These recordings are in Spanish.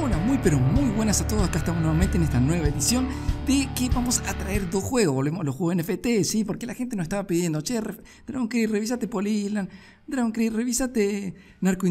Hola, muy pero muy buenas a todos. Acá estamos nuevamente en esta nueva edición de que vamos a traer dos juegos. Volvemos a los juegos NFT, sí, porque la gente nos estaba pidiendo, che, Dragon Creed, revisate Island. Dragon Creed, revisate Narco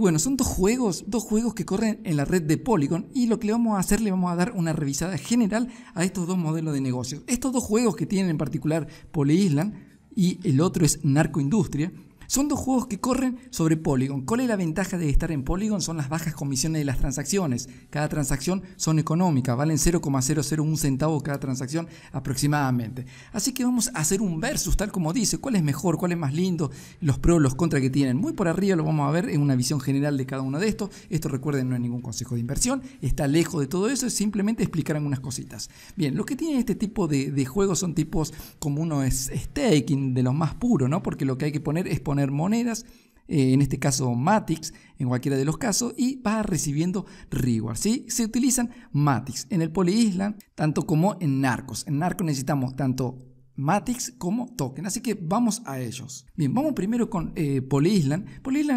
Bueno, son dos juegos, dos juegos que corren en la red de Polygon y lo que le vamos a hacer, le vamos a dar una revisada general a estos dos modelos de negocio. Estos dos juegos que tienen en particular Island y el otro es Narco Industria son dos juegos que corren sobre Polygon. ¿Cuál es la ventaja de estar en Polygon? Son las bajas comisiones de las transacciones. Cada transacción son económicas, valen 0,001 centavo cada transacción aproximadamente. Así que vamos a hacer un versus, tal como dice, cuál es mejor, cuál es más lindo, los pros, los contras que tienen. Muy por arriba lo vamos a ver en una visión general de cada uno de estos. Esto recuerden, no es ningún consejo de inversión, está lejos de todo eso, es simplemente explicar algunas cositas. Bien, lo que tienen este tipo de, de juegos son tipos como uno es staking, de los más puros, ¿no? Porque lo que hay que poner es poner monedas, eh, en este caso Matix, en cualquiera de los casos, y va recibiendo rewards. ¿sí? Se utilizan Matix en el Poli Island, tanto como en Narcos. En Narcos necesitamos tanto Matix como token. Así que vamos a ellos. Bien, vamos primero con eh, Polyisland.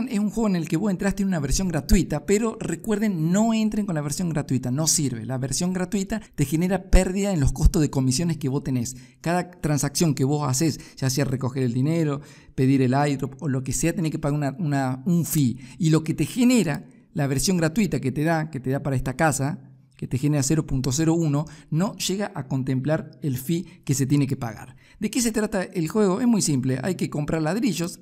es un juego en el que vos entraste en una versión gratuita, pero recuerden, no entren con la versión gratuita, no sirve. La versión gratuita te genera pérdida en los costos de comisiones que vos tenés. Cada transacción que vos haces, ya sea recoger el dinero, pedir el idrop o lo que sea, tenés que pagar una, un fee. Y lo que te genera la versión gratuita que te da, que te da para esta casa, te 0.01, no llega a contemplar el fee que se tiene que pagar. ¿De qué se trata el juego? Es muy simple, hay que comprar ladrillos,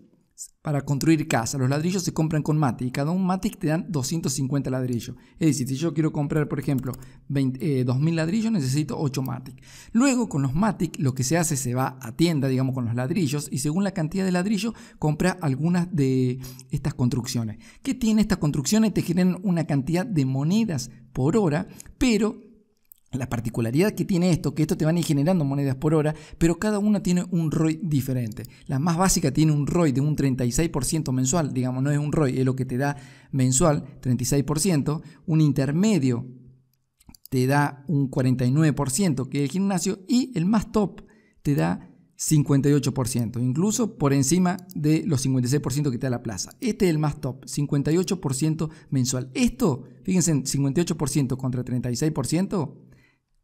para construir casa. Los ladrillos se compran con Matic. Cada un Matic te dan 250 ladrillos. Es decir, si yo quiero comprar, por ejemplo, 2.000 eh, ladrillos, necesito 8 Matic. Luego, con los Matic, lo que se hace, se va a tienda, digamos, con los ladrillos. Y según la cantidad de ladrillos, compra algunas de estas construcciones. ¿Qué tiene estas construcciones? Te generan una cantidad de monedas por hora, pero la particularidad que tiene esto, que esto te van a ir generando monedas por hora, pero cada una tiene un ROI diferente. La más básica tiene un ROI de un 36% mensual, digamos, no es un ROI, es lo que te da mensual, 36%. Un intermedio te da un 49%, que es el gimnasio, y el más top te da 58%, incluso por encima de los 56% que te da la plaza. Este es el más top, 58% mensual. Esto, fíjense, 58% contra 36%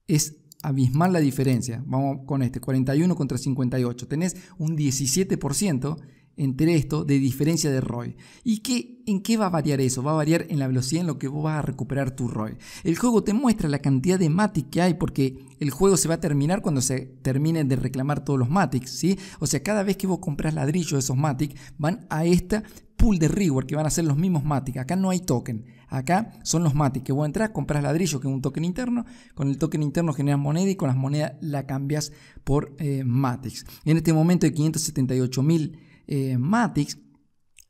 es abismal la diferencia. Vamos con este, 41 contra 58. Tenés un 17% entre esto de diferencia de ROI. ¿Y qué, en qué va a variar eso? Va a variar en la velocidad en lo que vos vas a recuperar tu ROI. El juego te muestra la cantidad de Matic que hay porque el juego se va a terminar cuando se terminen de reclamar todos los Matics, ¿sí? O sea, cada vez que vos compras ladrillo de esos Matic van a esta pool de reward que van a ser los mismos Matic. Acá no hay token. Acá son los MATICS que vos entras, compras ladrillo, que es un token interno, con el token interno generas moneda y con las monedas la cambias por eh, MATICS. En este momento hay 578.000 mil eh,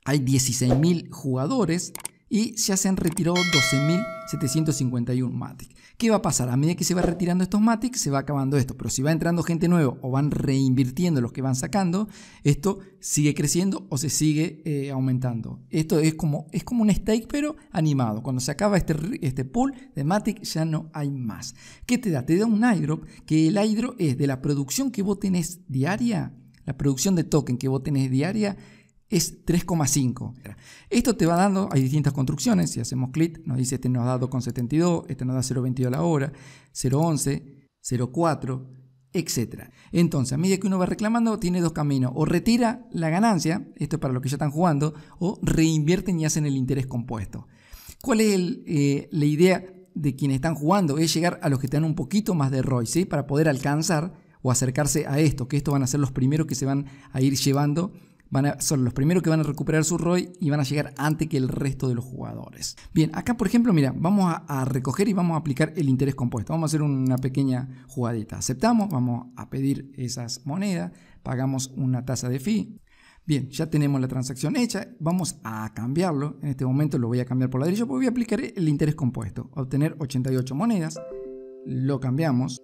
hay 16.000 jugadores y ya se han retirado 12.751 Matic. ¿Qué va a pasar? A medida que se va retirando estos Matic, se va acabando esto. Pero si va entrando gente nueva o van reinvirtiendo los que van sacando, esto sigue creciendo o se sigue eh, aumentando. Esto es como, es como un stake, pero animado. Cuando se acaba este, este pool de Matic, ya no hay más. ¿Qué te da? Te da un iDrop, que el iDrop es de la producción que vos tenés diaria, la producción de token que vos tenés diaria es 3,5. Esto te va dando, hay distintas construcciones, si hacemos clic, nos dice este nos da 2,72, este nos da 0,22 la hora, 0,11, 0,4, etc. Entonces, a medida que uno va reclamando, tiene dos caminos, o retira la ganancia, esto es para los que ya están jugando, o reinvierten y hacen el interés compuesto. ¿Cuál es eh, la idea de quienes están jugando? Es llegar a los que te dan un poquito más de ROI, Para poder alcanzar o acercarse a esto, que estos van a ser los primeros que se van a ir llevando a, son los primeros que van a recuperar su ROI y van a llegar antes que el resto de los jugadores. Bien, acá por ejemplo, mira, vamos a, recoger y vamos a aplicar el interés compuesto. Vamos a hacer una pequeña jugadita. Aceptamos, vamos a pedir esas monedas, pagamos una tasa de fee. Bien, ya tenemos la transacción hecha, vamos a cambiarlo. En este momento lo voy a cambiar por ladrillo porque voy a aplicar el interés compuesto. Obtener 88 monedas, lo cambiamos.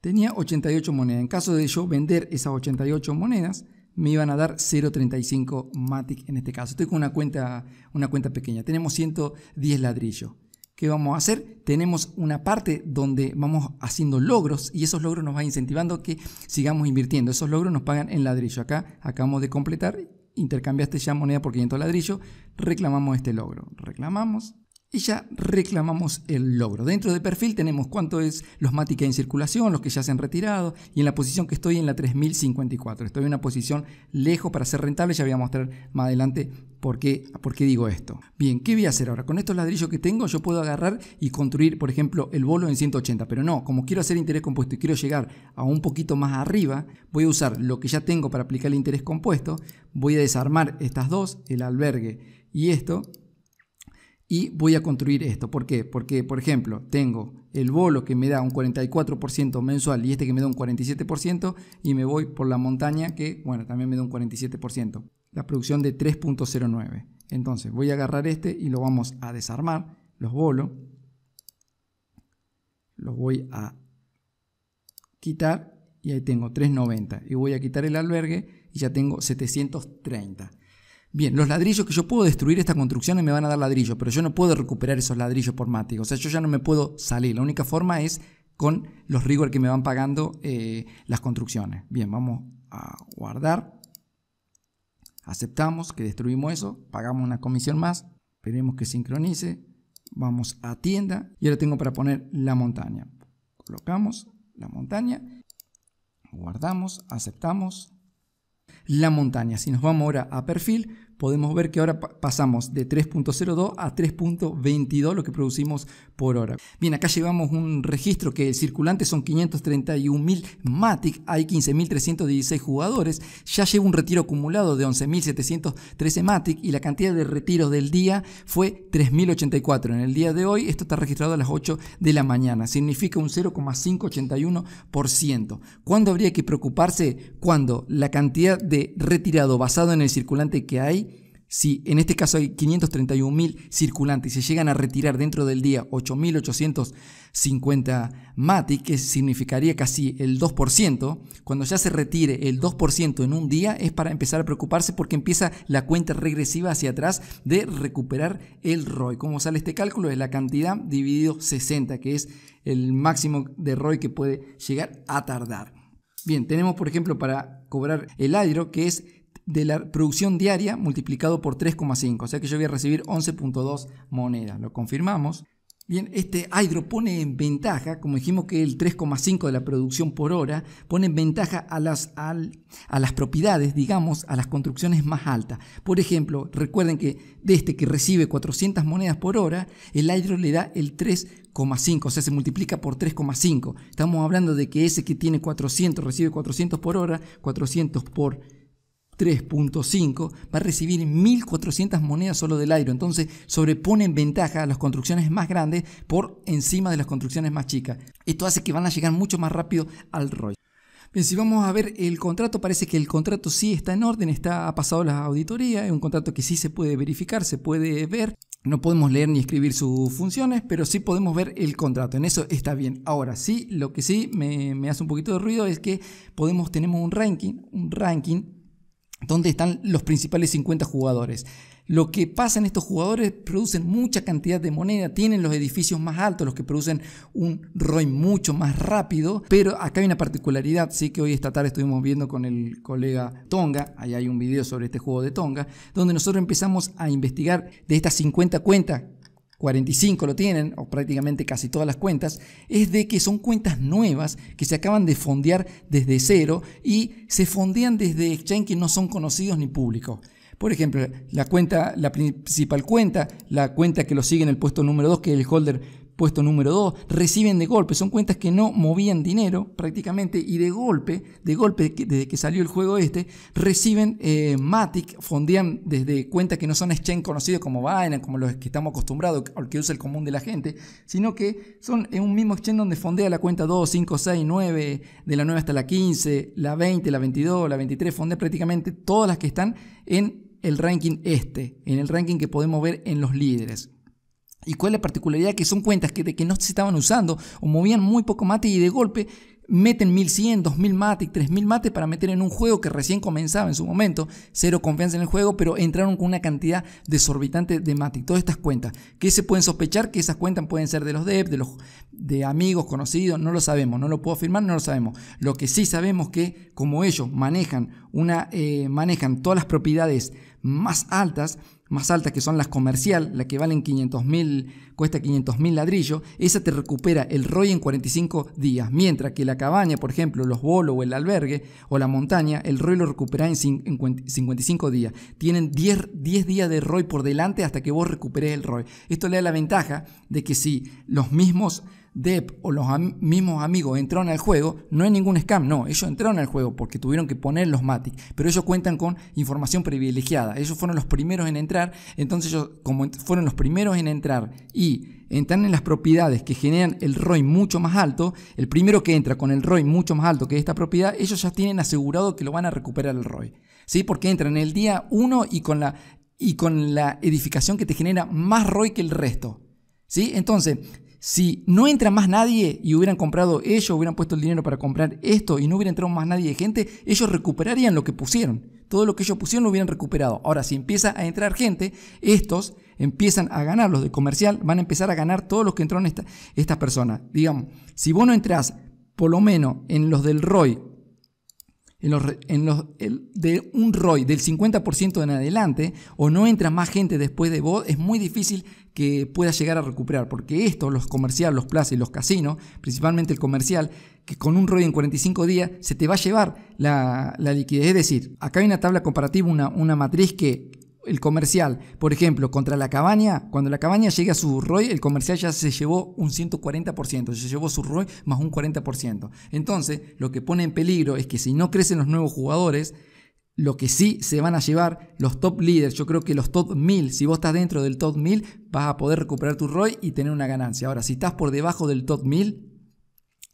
Tenía 88 monedas. En caso de yo vender esas 88 monedas, me iban a dar 0.35 Matic en este caso. Estoy con una cuenta, una cuenta pequeña. Tenemos 110 ladrillos. ¿Qué vamos a hacer? Tenemos una parte donde vamos haciendo logros y esos logros nos van incentivando que sigamos invirtiendo. Esos logros nos pagan en ladrillo. Acá acabamos de completar, intercambiaste ya moneda por 500 ladrillos, reclamamos este logro. Reclamamos, y ya reclamamos el logro. Dentro de perfil tenemos cuánto es los MATI en circulación, los que ya se han retirado, y en la posición que estoy en la 3054. Estoy en una posición lejos para ser rentable, ya voy a mostrar más adelante por qué, por qué digo esto. Bien, ¿qué voy a hacer ahora? Con estos ladrillos que tengo yo puedo agarrar y construir, por ejemplo, el bolo en 180, pero no, como quiero hacer interés compuesto y quiero llegar a un poquito más arriba, voy a usar lo que ya tengo para aplicar el interés compuesto, voy a desarmar estas dos, el albergue y esto, y voy a construir esto. ¿Por qué? Porque, por ejemplo, tengo el bolo que me da un 44% mensual y este que me da un 47% y me voy por la montaña que, bueno, también me da un 47%. La producción de 3.09. Entonces voy a agarrar este y lo vamos a desarmar, los bolos. Los voy a quitar y ahí tengo 3.90. Y voy a quitar el albergue y ya tengo 730. Bien, los ladrillos que yo puedo destruir esta construcción y me van a dar ladrillos, pero yo no puedo recuperar esos ladrillos por mate. O sea, yo ya no me puedo salir. La única forma es con los rigor que me van pagando eh, las construcciones. Bien, vamos a guardar. Aceptamos que destruimos eso. Pagamos una comisión más. Esperemos que sincronice. Vamos a tienda. Y ahora tengo para poner la montaña. Colocamos la montaña. Guardamos. Aceptamos la montaña. Si nos vamos ahora a perfil, podemos ver que ahora pasamos de 3.02 a 3.22, lo que producimos hora. Bien, acá llevamos un registro que el circulante son 531.000, Matic hay 15.316 jugadores, ya lleva un retiro acumulado de 11.713 Matic y la cantidad de retiros del día fue 3.084. En el día de hoy esto está registrado a las 8 de la mañana, significa un 0,581%. ¿Cuándo habría que preocuparse? Cuando la cantidad de retirado basado en el circulante que hay si en este caso hay 531.000 circulantes y se llegan a retirar dentro del día 8.850 MATIC, que significaría casi el 2%, cuando ya se retire el 2% en un día es para empezar a preocuparse porque empieza la cuenta regresiva hacia atrás de recuperar el ROI. ¿Cómo sale este cálculo? Es la cantidad dividido 60, que es el máximo de ROI que puede llegar a tardar. Bien, tenemos por ejemplo para cobrar el adro que es de la producción diaria multiplicado por 3,5. O sea que yo voy a recibir 11.2 monedas. Lo confirmamos. Bien, este hydro pone en ventaja, como dijimos que el 3,5 de la producción por hora, pone en ventaja a las, las propiedades, digamos, a las construcciones más altas. Por ejemplo, recuerden que de este que recibe 400 monedas por hora, el hydro le da el 3,5, o sea, se multiplica por 3,5. Estamos hablando de que ese que tiene 400 recibe 400 por hora, 400 por 3.5 va a recibir 1.400 monedas solo del aire. Entonces sobreponen ventaja a las construcciones más grandes por encima de las construcciones más chicas. Esto hace que van a llegar mucho más rápido al rollo. Bien, si vamos a ver el contrato, parece que el contrato sí está en orden, está, ha pasado la auditoría, es un contrato que sí se puede verificar, se puede ver. No podemos leer ni escribir sus funciones, pero sí podemos ver el contrato. En eso está bien. Ahora sí, lo que sí me, me hace un poquito de ruido es que podemos, tenemos un ranking, un ranking donde están los principales 50 jugadores. Lo que pasa en estos jugadores producen mucha cantidad de moneda, tienen los edificios más altos, los que producen un ROI mucho más rápido, pero acá hay una particularidad, sí que hoy esta tarde estuvimos viendo con el colega Tonga, ahí hay un video sobre este juego de Tonga, donde nosotros empezamos a investigar de estas 50 cuentas 45 lo tienen, o prácticamente casi todas las cuentas, es de que son cuentas nuevas que se acaban de fondear desde cero y se fondean desde exchange que no son conocidos ni públicos. Por ejemplo, la cuenta, la principal cuenta, la cuenta que lo sigue en el puesto número 2, que es el holder Puesto número 2, reciben de golpe, son cuentas que no movían dinero prácticamente y de golpe, de golpe desde que salió el juego este, reciben eh, Matic, fondean desde cuentas que no son exchange conocidos como Binance, como los que estamos acostumbrados, al que usa el común de la gente, sino que son en un mismo exchange donde fondea la cuenta 2, 5, 6, 9, de la 9 hasta la 15, la 20, la 22, la 23, fondea prácticamente todas las que están en el ranking este, en el ranking que podemos ver en los líderes. ¿Y cuál es la particularidad? Que son cuentas que, de que no se estaban usando o movían muy poco mate y de golpe meten 1100, 2000 mate, 3000 mate para meter en un juego que recién comenzaba en su momento, cero confianza en el juego, pero entraron con una cantidad desorbitante de mate. Todas estas cuentas, que se pueden sospechar que esas cuentas pueden ser de los devs, de los de amigos, conocidos, no lo sabemos, no lo puedo afirmar, no lo sabemos. Lo que sí sabemos que como ellos manejan una eh, manejan todas las propiedades más altas más altas que son las comercial, las que valen 500.000, cuesta 500.000 ladrillos, esa te recupera el ROI en 45 días, mientras que la cabaña, por ejemplo, los bolos o el albergue o la montaña, el ROI lo recupera en 55 días. Tienen 10, 10 días de ROI por delante hasta que vos recuperes el ROI. Esto le da la ventaja de que si los mismos Depp o los mismos amigos entraron al juego, no hay ningún scam, no, ellos entraron al juego porque tuvieron que poner los Matic, pero ellos cuentan con información privilegiada, ellos fueron los primeros en entrar, entonces ellos como fueron los primeros en entrar y entran en las propiedades que generan el ROI mucho más alto, el primero que entra con el ROI mucho más alto que esta propiedad, ellos ya tienen asegurado que lo van a recuperar el ROI, ¿sí? Porque entran el día 1 y con la y con la edificación que te genera más ROI que el resto, ¿sí? Entonces, si no entra más nadie y hubieran comprado ellos, hubieran puesto el dinero para comprar esto y no hubiera entrado más nadie de gente, ellos recuperarían lo que pusieron. Todo lo que ellos pusieron lo hubieran recuperado. Ahora, si empieza a entrar gente, estos empiezan a ganar, los de comercial van a empezar a ganar todos los que entraron estas esta persona. Digamos, si vos no entras por lo menos en los del ROI en los, en los, de un ROI del 50% en adelante o no entra más gente después de vos, es muy difícil que puedas llegar a recuperar, porque estos, los comerciales, los plazas y los casinos, principalmente el comercial, que con un ROI en 45 días se te va a llevar la, la liquidez. Es decir, acá hay una tabla comparativa, una, una matriz que el comercial, por ejemplo, contra la cabaña, cuando la cabaña llega a su ROI, el comercial ya se llevó un 140%, se llevó su ROI más un 40%. Entonces, lo que pone en peligro es que si no crecen los nuevos jugadores, lo que sí se van a llevar los top leaders, yo creo que los top 1000, si vos estás dentro del top 1000, vas a poder recuperar tu ROI y tener una ganancia. Ahora, si estás por debajo del top 1000,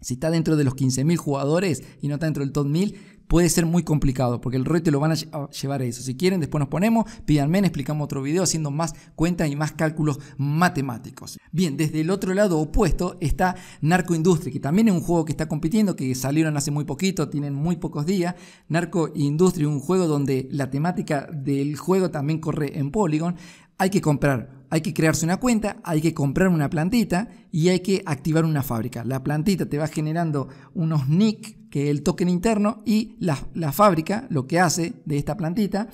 si estás dentro de los 15.000 jugadores y no estás dentro del top 1000, puede ser muy complicado, porque el te lo van a llevar a eso. Si quieren, después nos ponemos, pídanme, explicamos otro video haciendo más cuentas y más cálculos matemáticos. Bien, desde el otro lado opuesto está Narco que también es un juego que está compitiendo, que salieron hace muy poquito, tienen muy pocos días. Narco Industria, un juego donde la temática del juego también corre en Polygon. Hay que comprar hay que crearse una cuenta, hay que comprar una plantita y hay que activar una fábrica. La plantita te va generando unos nick, el token interno y la, fábrica lo que hace de esta plantita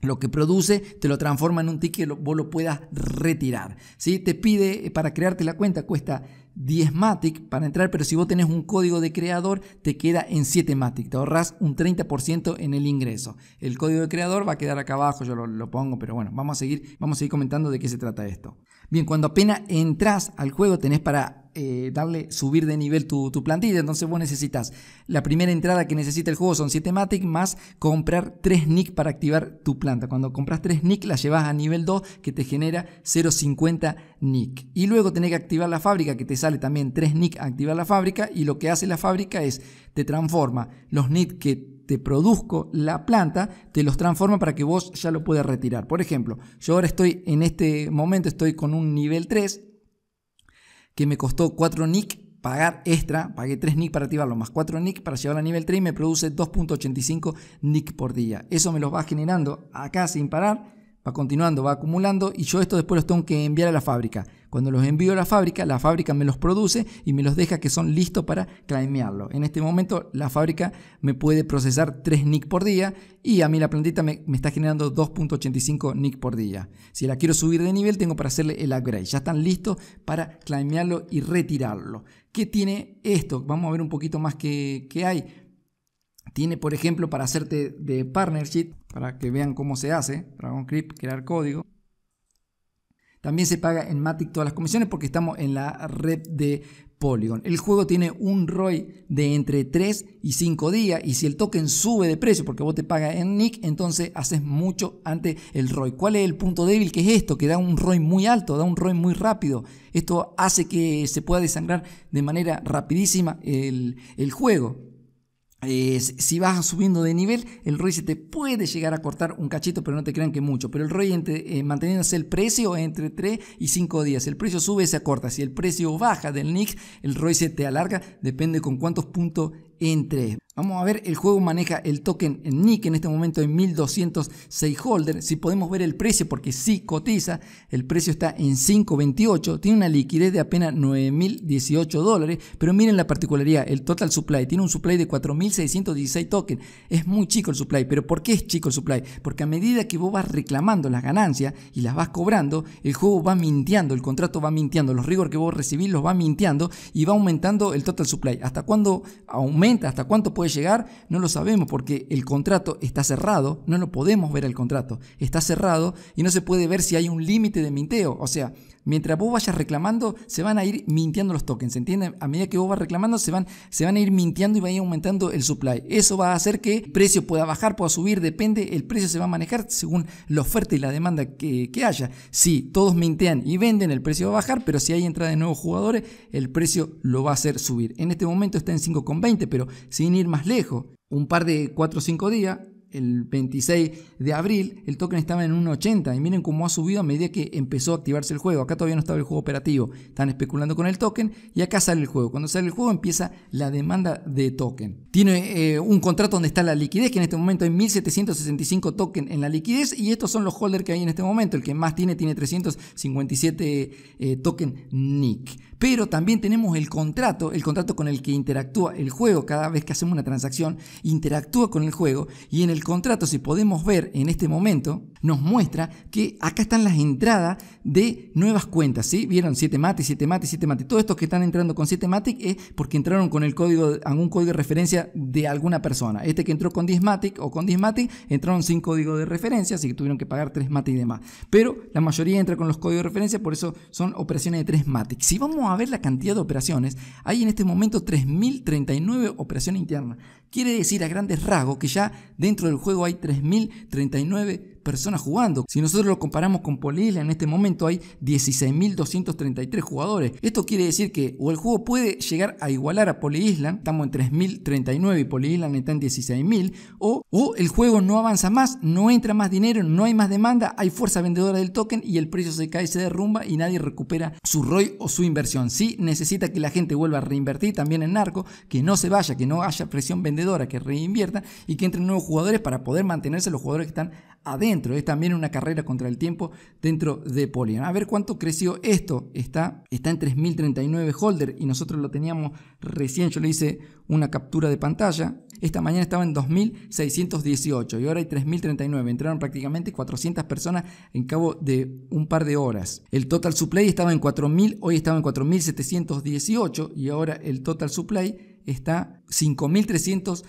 lo que produce te lo transforma en un ticket que vos lo puedas retirar. si Te pide eh, para crearte la cuenta cuesta 10 Matic para entrar, pero si vos tenés un código de creador te queda en 7 Matic, te ahorras un 30% en el ingreso. El código de creador va a quedar acá abajo, yo lo, lo, pongo, pero bueno, vamos a, seguir, vamos a seguir comentando de qué se trata esto. Bien, cuando apenas entras al juego tenés para eh, darle, subir de nivel tu, plantilla. Entonces vos necesitas, la primera entrada que necesita el juego son 7 Matic más comprar 3 Nick para activar tu planta. Cuando compras 3 Nick la llevas a nivel 2 que te genera 0.50 Nick. Y luego tenés que activar la fábrica que te sale también 3 Nick activar la fábrica y lo que hace la fábrica es te transforma los Nick que te produzco la planta, te los transforma para que vos ya lo puedas retirar. Por ejemplo, yo ahora estoy en este momento, estoy con un nivel 3 que me costó 4 nick pagar extra, pagué 3 NIC para activarlo, más 4 nick para llevarlo a nivel 3 y me produce 2.85 nick por día. Eso me los va generando acá sin parar va continuando, va acumulando y yo esto después los tengo que enviar a la fábrica. Cuando los envío a la fábrica, la fábrica me los produce y me los deja que son listos para claimearlo. En este momento la fábrica me puede procesar 3 nick por día y a mí la plantita me, está generando 2.85 nick por día. Si la quiero subir de nivel tengo para hacerle el upgrade. Ya están listos para claimearlo y retirarlo. ¿Qué tiene esto? Vamos a ver un poquito más qué hay. Tiene, por ejemplo, para hacerte de partnership, para que vean cómo se hace, Dragon Crypt, crear código. También se paga en Matic todas las comisiones porque estamos en la red de Polygon. El juego tiene un ROI de entre 3 y 5 días y si el token sube de precio porque vos te pagas en NIC, entonces haces mucho ante el ROI. ¿Cuál es el punto débil que es esto? Que da un ROI muy alto, da un ROI muy rápido. Esto hace que se pueda desangrar de manera rapidísima el, el juego. Eh, si vas subiendo de nivel, el Royce te puede llegar a cortar un cachito, pero no te crean que mucho. Pero el Royce manteniendo eh, manteniéndose el precio entre 3 y 5 días. El precio sube, se acorta. Si el precio baja del NIC, el Royce te alarga, depende con cuántos puntos entre. Vamos a ver, el juego maneja el token en NIC en este momento en 1206 holder. Si podemos ver el precio, porque sí cotiza, el precio está en 5.28, tiene una liquidez de apenas 9.018 dólares. Pero miren la particularidad, el total supply, tiene un supply de 4.616 tokens. Es muy chico el supply, pero ¿por qué es chico el supply? Porque a medida que vos vas reclamando las ganancias y las vas cobrando, el juego va mintiendo, el contrato va mintiendo, los rigor que vos recibís los va mintiendo y va aumentando el total supply. ¿Hasta cuándo aumenta? ¿Hasta cuánto puede llegar, no lo sabemos porque el contrato está cerrado, no lo podemos ver el contrato, está cerrado y no se puede ver si hay un límite de minteo. O sea, mientras vos vayas reclamando, se van a ir mintiendo los tokens, ¿entienden? A medida que vos vas reclamando, se van, se van a ir mintiendo y va a ir aumentando el supply. Eso va a hacer que el precio pueda bajar, pueda subir, depende, el precio se va a manejar según la oferta y la demanda que, que haya. Si todos mintean y venden, el precio va a bajar, pero si hay entrada de nuevos jugadores, el precio lo va a hacer subir. En este momento está en 5,20, pero sin ir más lejos, un par de 4 o 5 días, el 26 de abril, el token estaba en 1.80 y miren cómo ha subido a medida que empezó a activarse el juego. Acá todavía no estaba el juego operativo, están especulando con el token y acá sale el juego. Cuando sale el juego empieza la demanda de token. Tiene eh, un contrato donde está la liquidez, que en este momento hay 1.765 token en la liquidez y estos son los holders que hay en este momento. El que más tiene tiene 357 eh, token NIC pero también tenemos el contrato, el contrato con el que interactúa el juego cada vez que hacemos una transacción, interactúa con el juego y en el contrato, si podemos ver en este momento, nos muestra que acá están las entradas de nuevas cuentas, ¿sí? Vieron 7 Matic, 7 Matic, 7 Matic. Todos estos que están entrando con 7 Matic es porque entraron con el código, algún código de referencia de alguna persona. Este que entró con 10 Matic o con 10 Matic entraron sin código de referencia, así que tuvieron que pagar 3 Matic y demás. Pero la mayoría entra con los códigos de referencia, por eso son operaciones de 3 Matic. Si vamos a ver la cantidad de operaciones, hay en este momento 3.039 operaciones internas. Quiere decir a grandes rasgos que ya dentro del juego hay 3.039 personas jugando. Si nosotros lo comparamos con Polila, en este momento hay 16.233 jugadores. Esto quiere decir que o el juego puede llegar a igualar a Poli Island, estamos en 3.039 y Poli Island está en 16.000, o, o el juego no avanza más, no entra más dinero, no hay más demanda, hay fuerza vendedora del token y el precio se cae, se derrumba y nadie recupera su ROI o su inversión. Si necesita que la gente vuelva a reinvertir también en narco, que no se vaya, que no haya presión vendedora, que reinvierta y que entren nuevos jugadores para poder mantenerse los jugadores que están adentro. Es también una carrera contra el tiempo dentro de Polygon. A ver cuánto creció esto. Está, está en 3039 holder y nosotros lo teníamos recién. Yo le hice una captura de pantalla. Esta mañana estaba en 2618 y ahora hay 3039. Entraron prácticamente 400 personas en cabo de un par de horas. El total supply estaba en 4000, hoy estaba en 4718 y ahora el total supply está 5.318.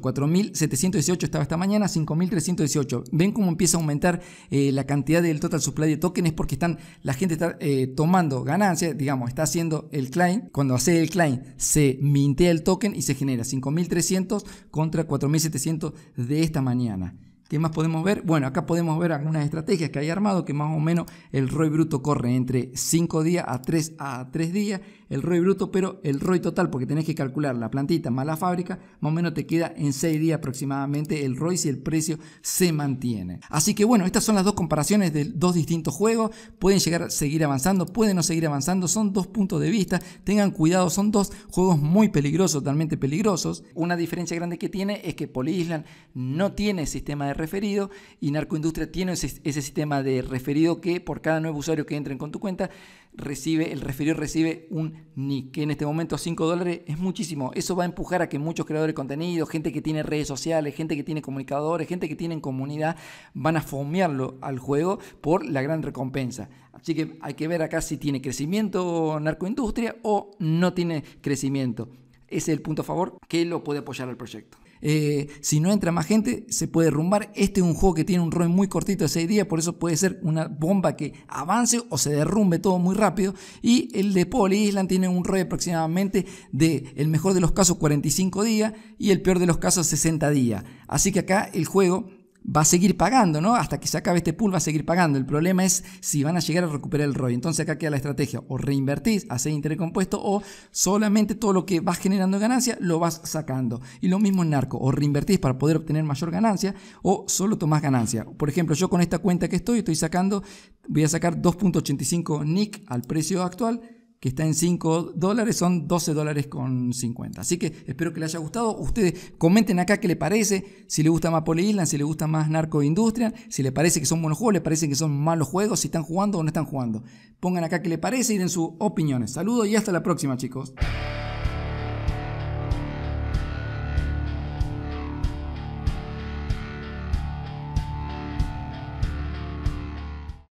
4.718 estaba esta mañana, 5.318. Ven cómo empieza a aumentar eh, la cantidad del total supply de tokens porque están, la gente está eh, tomando ganancias, digamos, está haciendo el client. Cuando hace el client, se mintea el token y se genera 5.300 contra 4.700 de esta mañana. ¿Qué más podemos ver? Bueno, acá podemos ver algunas estrategias que hay armado, que más o menos el ROI bruto corre entre 5 días a 3 a 3 días el ROI bruto, pero el ROI total, porque tenés que calcular la plantita más la fábrica, más o menos te queda en 6 días aproximadamente el ROI si el precio se mantiene. Así que bueno, estas son las dos comparaciones de dos distintos juegos. Pueden llegar a seguir avanzando, pueden no seguir avanzando, son dos puntos de vista. Tengan cuidado, son dos juegos muy peligrosos, totalmente peligrosos. Una diferencia grande que tiene es que Island no tiene sistema de referido y Narcoindustria tiene ese, ese sistema de referido que por cada nuevo usuario que entren con tu cuenta recibe, el referido recibe un nick, que en este momento 5 dólares es muchísimo. Eso va a empujar a que muchos creadores de contenido, gente que tiene redes sociales, gente que tiene comunicadores, gente que tiene comunidad, van a fomearlo al juego por la gran recompensa. Así que hay que ver acá si tiene crecimiento narcoindustria o no tiene crecimiento. Ese es el punto a favor que lo puede apoyar al proyecto. Eh, si no entra más gente, se puede derrumbar. Este es un juego que tiene un rol muy cortito de 6 días, por eso puede ser una bomba que avance o se derrumbe todo muy rápido. Y el de Poli Island tiene un rol aproximadamente de, el mejor de los casos, 45 días y el peor de los casos, 60 días. Así que acá el juego va a seguir pagando, ¿no? Hasta que se acabe este pool va a seguir pagando. El problema es si van a llegar a recuperar el ROI. Entonces acá queda la estrategia, o reinvertís, hacés interés compuesto, o solamente todo lo que vas generando ganancia lo vas sacando. Y lo mismo en narco, o reinvertís para poder obtener mayor ganancia, o solo tomás ganancia. Por ejemplo, yo con esta cuenta que estoy, estoy sacando, voy a sacar 2.85 NIC al precio actual que está en 5 dólares, son 12 dólares con 50. Así que espero que les haya gustado. Ustedes comenten acá qué le parece, si le gusta más Poly Island, si le gusta más Narco Industrial, si le parece que son buenos juegos, les parece que son malos juegos, si están jugando o no están jugando. Pongan acá qué le parece y den sus opiniones. Saludos y hasta la próxima, chicos.